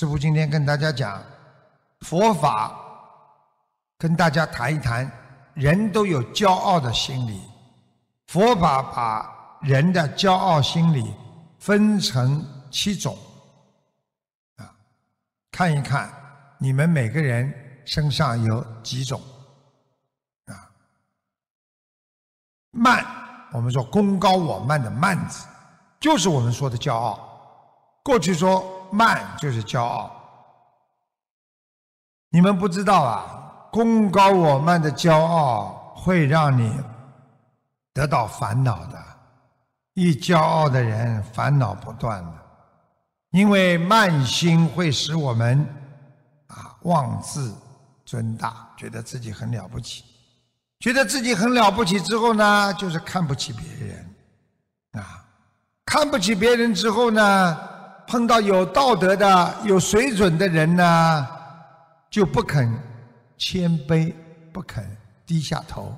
师父今天跟大家讲佛法，跟大家谈一谈，人都有骄傲的心理，佛法把人的骄傲心理分成七种，啊，看一看你们每个人身上有几种，啊，慢，我们说功高我慢的慢字，就是我们说的骄傲，过去说。慢就是骄傲，你们不知道啊！功高我慢的骄傲会让你得到烦恼的。一骄傲的人，烦恼不断的，因为慢心会使我们啊妄自尊大，觉得自己很了不起，觉得自己很了不起之后呢，就是看不起别人啊，看不起别人之后呢。碰到有道德的、有水准的人呢，就不肯谦卑，不肯低下头，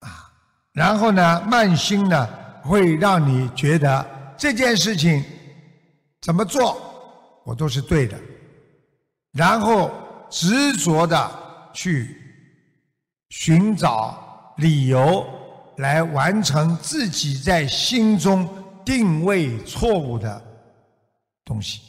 啊，然后呢，慢心呢，会让你觉得这件事情怎么做我都是对的，然后执着的去寻找理由来完成自己在心中定位错误的。东西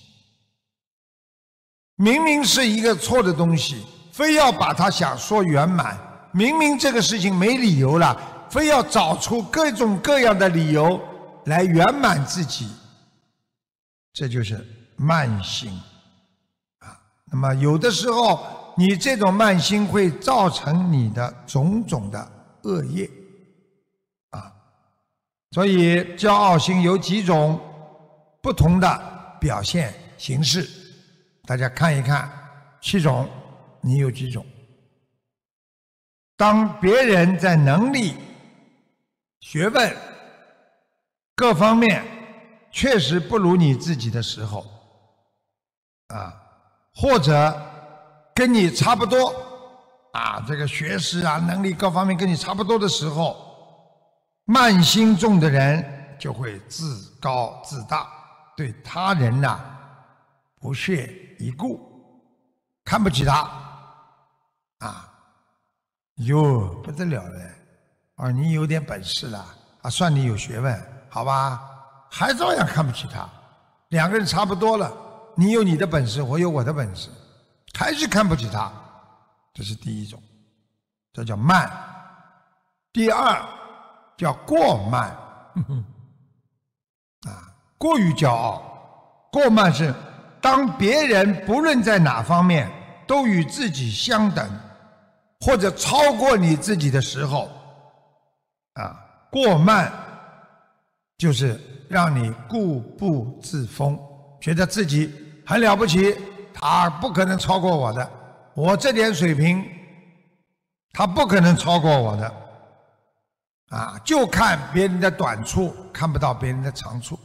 明明是一个错的东西，非要把它想说圆满；明明这个事情没理由了，非要找出各种各样的理由来圆满自己。这就是慢心啊。那么有的时候，你这种慢心会造成你的种种的恶业啊。所以，骄傲心有几种不同的。表现形式，大家看一看，七种，你有几种？当别人在能力、学问各方面确实不如你自己的时候，啊，或者跟你差不多啊，这个学识啊、能力各方面跟你差不多的时候，慢心重的人就会自高自大。对他人呐不屑一顾，看不起他啊，哟不得了了，啊你有点本事了啊算你有学问，好吧，还照样看不起他，两个人差不多了，你有你的本事，我有我的本事，还是看不起他，这是第一种，这叫慢；第二叫过慢。过于骄傲，过慢是当别人不论在哪方面都与自己相等，或者超过你自己的时候，啊，过慢就是让你固步自封，觉得自己很了不起，他不可能超过我的，我这点水平，他不可能超过我的，啊，就看别人的短处，看不到别人的长处。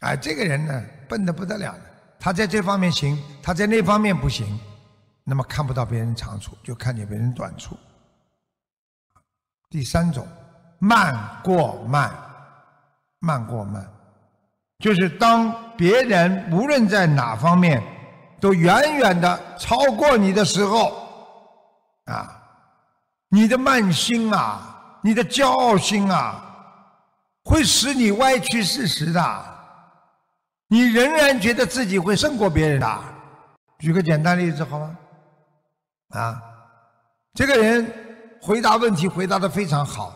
哎，这个人呢，笨得不得了了。他在这方面行，他在那方面不行，那么看不到别人长处，就看见别人短处。第三种，慢过慢，慢过慢，就是当别人无论在哪方面都远远的超过你的时候，啊，你的慢心啊，你的骄傲心啊，会使你歪曲事实的。你仍然觉得自己会胜过别人的，举个简单例子好吗？啊，这个人回答问题回答的非常好，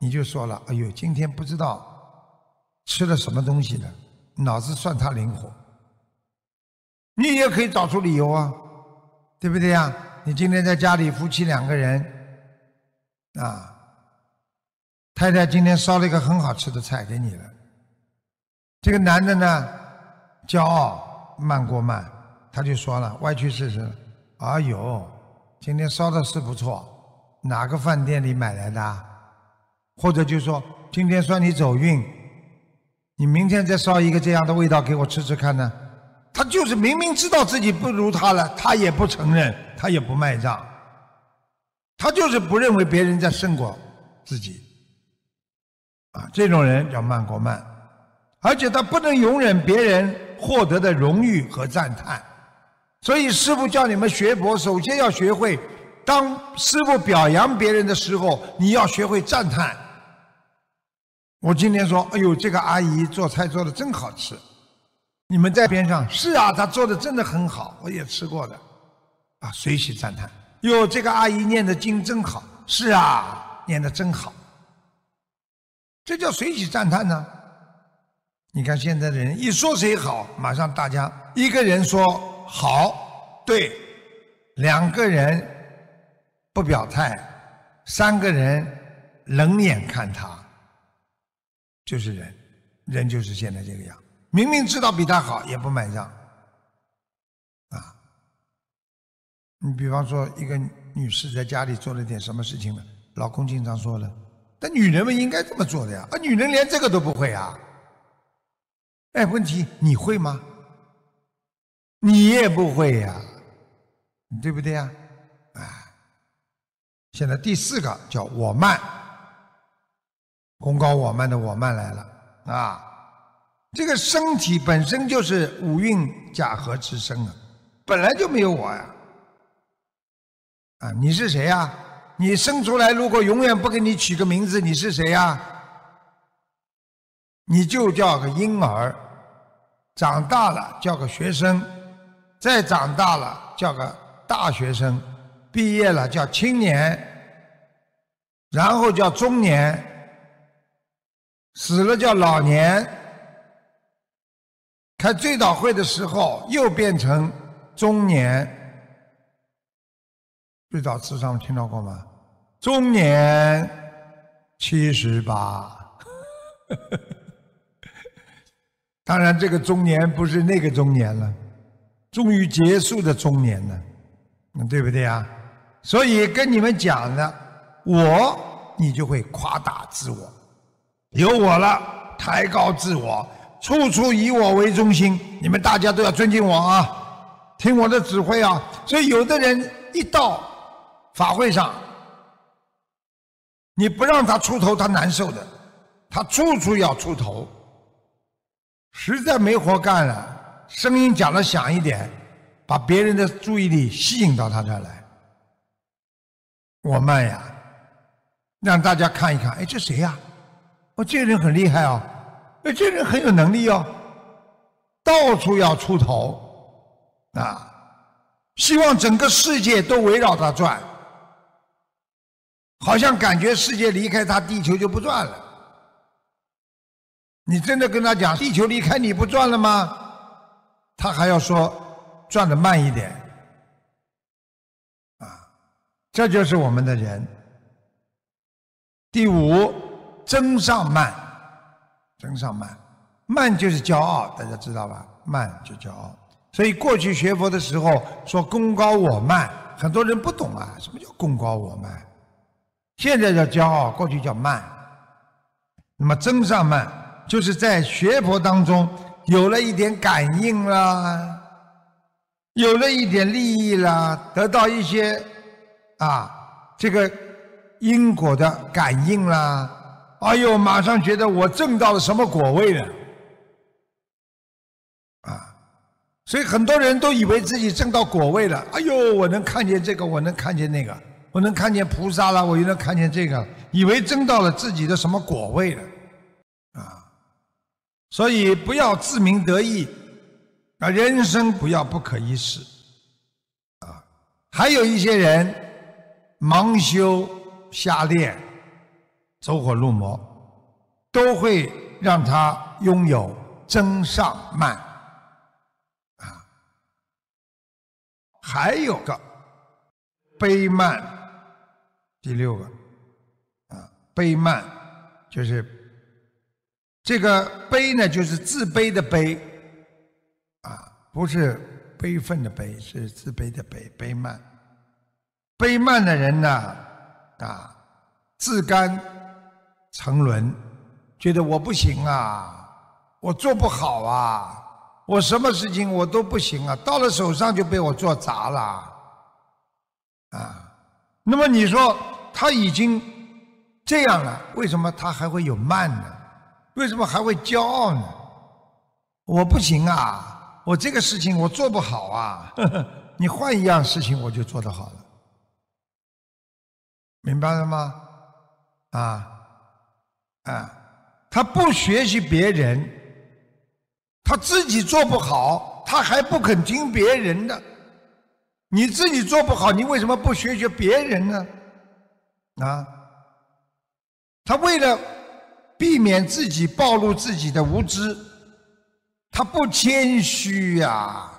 你就说了：“哎呦，今天不知道吃了什么东西了，脑子算他灵活。”你也可以找出理由啊，对不对呀？你今天在家里夫妻两个人，啊，太太今天烧了一个很好吃的菜给你了，这个男的呢？骄傲慢过慢，他就说了：“歪曲事实。啊，有，今天烧的是不错，哪个饭店里买来的？或者就说今天算你走运，你明天再烧一个这样的味道给我吃吃看呢？他就是明明知道自己不如他了，他也不承认，他也不卖账，他就是不认为别人在胜过自己。啊，这种人叫慢过慢，而且他不能容忍别人。获得的荣誉和赞叹，所以师傅叫你们学佛，首先要学会当师傅表扬别人的时候，你要学会赞叹。我今天说：“哎呦，这个阿姨做菜做的真好吃。”你们在边上：“是啊，她做的真的很好，我也吃过的。”啊，随喜赞叹。哟，这个阿姨念的经真好。是啊，念的真好。这叫随喜赞叹呢。你看现在的人一说谁好，马上大家一个人说好对，两个人不表态，三个人冷眼看他，就是人，人就是现在这个样。明明知道比他好也不买账，啊，你比方说一个女士在家里做了点什么事情了，老公经常说了，但女人们应该这么做的呀，啊，女人连这个都不会啊。哎，问题你会吗？你也不会呀，对不对呀？啊，现在第四个叫我慢，功高我慢的我慢来了啊！这个身体本身就是五蕴假合之身啊，本来就没有我呀！啊，你是谁呀？你生出来如果永远不给你取个名字，你是谁呀？你就叫个婴儿。长大了叫个学生，再长大了叫个大学生，毕业了叫青年，然后叫中年，死了叫老年。开追悼会的时候又变成中年。最早词上听到过吗？中年七十八。当然，这个中年不是那个中年了，终于结束的中年了，对不对啊？所以跟你们讲呢，我你就会夸大自我，有我了，抬高自我，处处以我为中心。你们大家都要尊敬我啊，听我的指挥啊。所以有的人一到法会上，你不让他出头，他难受的，他处处要出头。实在没活干了，声音讲的响一点，把别人的注意力吸引到他这儿来。我卖呀，让大家看一看，哎，这谁呀？哦，这个人很厉害哦，哎，这人很有能力哦，到处要出头啊，希望整个世界都围绕他转，好像感觉世界离开他，地球就不转了。你真的跟他讲，地球离开你不转了吗？他还要说，转的慢一点。啊，这就是我们的人。第五，增上慢，增上慢，慢就是骄傲，大家知道吧？慢就骄傲。所以过去学佛的时候说功高我慢，很多人不懂啊，什么叫功高我慢？现在叫骄傲，过去叫慢。那么增上慢。就是在学佛当中，有了一点感应啦，有了一点利益啦，得到一些啊，这个因果的感应啦。哎呦，马上觉得我挣到了什么果位了啊！所以很多人都以为自己挣到果位了。哎呦，我能看见这个，我能看见那个，我能看见菩萨了，我又能看见这个，以为挣到了自己的什么果位了。所以不要自鸣得意啊，人生不要不可一世啊。还有一些人盲修瞎练，走火入魔，都会让他拥有增上慢啊。还有个悲慢，第六个啊，悲慢就是。这个悲呢，就是自卑的悲，啊，不是悲愤的悲，是自卑的悲。悲慢，悲慢的人呢，啊，自甘沉沦，觉得我不行啊，我做不好啊，我什么事情我都不行啊，到了手上就被我做砸了，啊，那么你说他已经这样了，为什么他还会有慢呢？为什么还会骄傲呢？我不行啊，我这个事情我做不好啊。你换一样事情我就做得好了，明白了吗？啊，啊，他不学习别人，他自己做不好，他还不肯听别人的。你自己做不好，你为什么不学学别人呢？啊，他为了。避免自己暴露自己的无知，他不谦虚呀，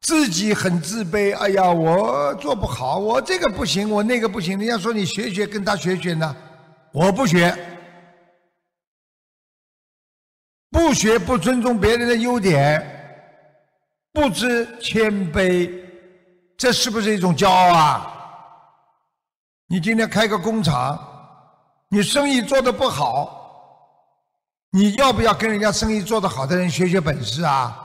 自己很自卑。哎呀，我做不好，我这个不行，我那个不行。人家说你学学，跟他学学呢，我不学，不学不尊重别人的优点，不知谦卑，这是不是一种骄傲啊？你今天开个工厂，你生意做得不好。你要不要跟人家生意做得好的人学学本事啊？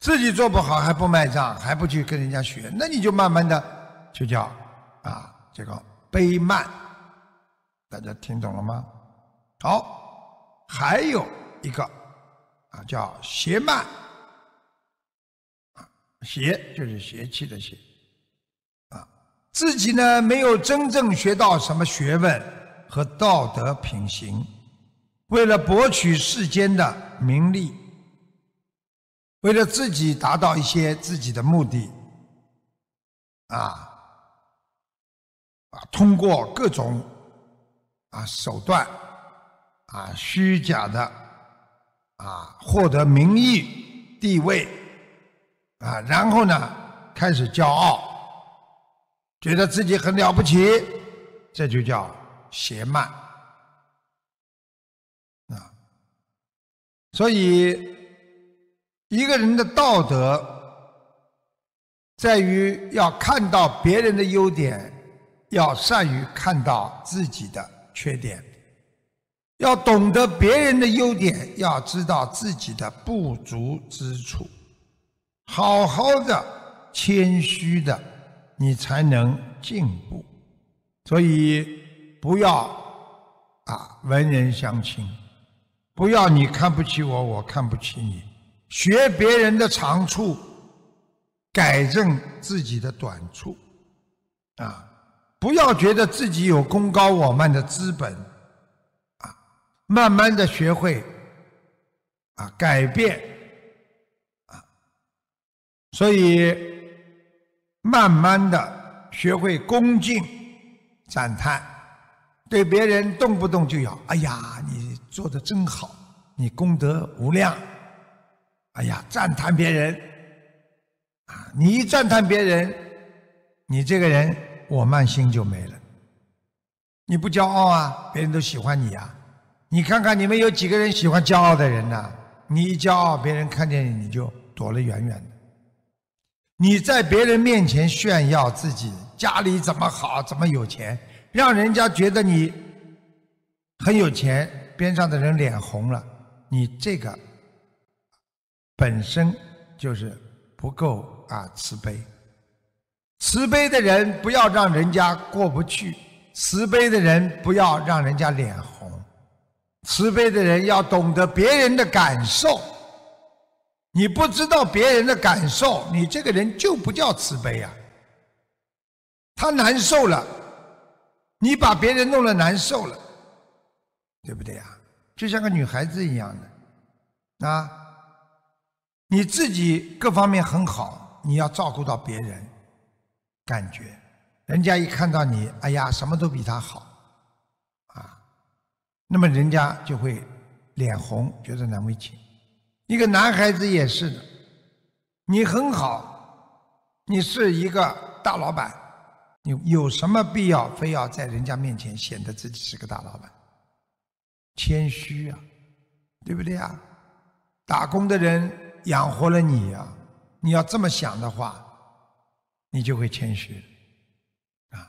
自己做不好还不卖账，还不去跟人家学，那你就慢慢的就叫啊这个卑慢，大家听懂了吗？好，还有一个啊叫邪慢，啊邪就是邪气的邪，啊自己呢没有真正学到什么学问和道德品行。为了博取世间的名利，为了自己达到一些自己的目的，啊，啊，通过各种啊手段，啊，虚假的啊获得名誉地位，啊，然后呢开始骄傲，觉得自己很了不起，这就叫邪慢。所以，一个人的道德在于要看到别人的优点，要善于看到自己的缺点，要懂得别人的优点，要知道自己的不足之处，好好的、谦虚的，你才能进步。所以，不要啊，文人相轻。不要你看不起我，我看不起你。学别人的长处，改正自己的短处，啊，不要觉得自己有功高我慢的资本，啊，慢慢的学会，啊，改变，啊，所以慢慢的学会恭敬、赞叹，对别人动不动就要哎呀你。做的真好，你功德无量，哎呀，赞叹别人，啊，你一赞叹别人，你这个人我慢心就没了。你不骄傲啊，别人都喜欢你呀。你看看你们有几个人喜欢骄傲的人呢？你一骄傲，别人看见你你就躲得远远的。你在别人面前炫耀自己家里怎么好，怎么有钱，让人家觉得你很有钱。边上的人脸红了，你这个本身就是不够啊！慈悲，慈悲的人不要让人家过不去，慈悲的人不要让人家脸红，慈悲的人要懂得别人的感受。你不知道别人的感受，你这个人就不叫慈悲呀。他难受了，你把别人弄得难受了。对不对呀？就像个女孩子一样的，啊，你自己各方面很好，你要照顾到别人，感觉人家一看到你，哎呀，什么都比他好，啊，那么人家就会脸红，觉得难为情。一个男孩子也是的，你很好，你是一个大老板，你有什么必要非要在人家面前显得自己是个大老板？谦虚啊，对不对啊？打工的人养活了你啊，你要这么想的话，你就会谦虚啊。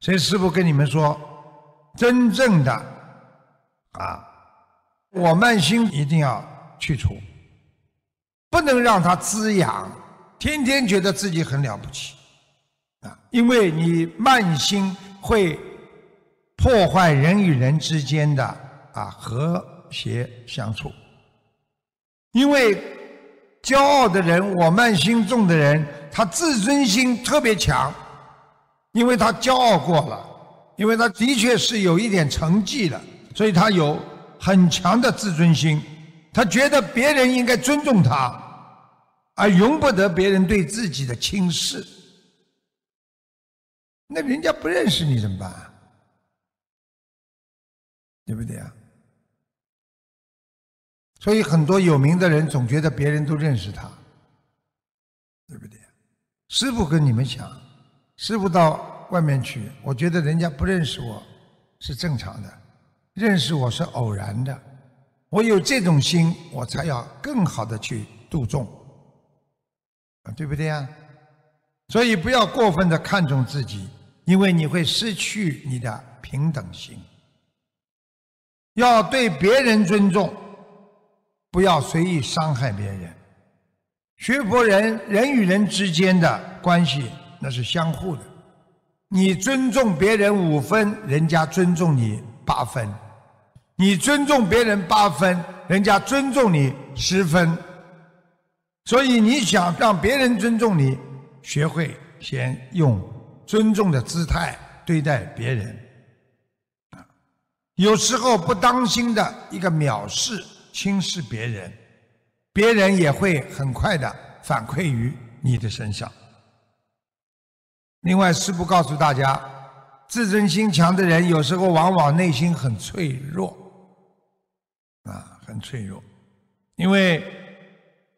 所以师父跟你们说，真正的啊，我慢心一定要去除，不能让它滋养，天天觉得自己很了不起啊，因为你慢心会破坏人与人之间的。啊，和谐相处。因为骄傲的人，我慢心重的人，他自尊心特别强，因为他骄傲过了，因为他的确是有一点成绩的，所以他有很强的自尊心，他觉得别人应该尊重他，而容不得别人对自己的轻视。那人家不认识你怎么办啊？对不对啊？所以很多有名的人总觉得别人都认识他，对不对？师傅跟你们讲，师傅到外面去，我觉得人家不认识我是正常的，认识我是偶然的。我有这种心，我才要更好的去度众，对不对呀？所以不要过分的看重自己，因为你会失去你的平等心。要对别人尊重。不要随意伤害别人。学佛人，人与人之间的关系那是相互的。你尊重别人五分，人家尊重你八分；你尊重别人八分，人家尊重你十分。所以你想让别人尊重你，学会先用尊重的姿态对待别人。啊，有时候不当心的一个藐视。轻视别人，别人也会很快的反馈于你的身上。另外，师傅告诉大家，自尊心强的人有时候往往内心很脆弱，啊，很脆弱，因为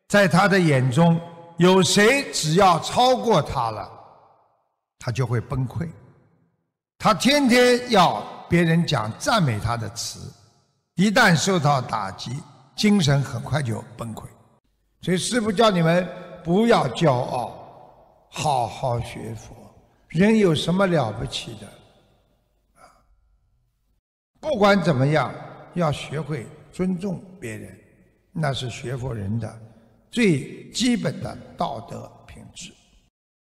在他的眼中，有谁只要超过他了，他就会崩溃。他天天要别人讲赞美他的词。一旦受到打击，精神很快就崩溃。所以师父叫你们不要骄傲，好好学佛。人有什么了不起的？啊，不管怎么样，要学会尊重别人，那是学佛人的最基本的道德。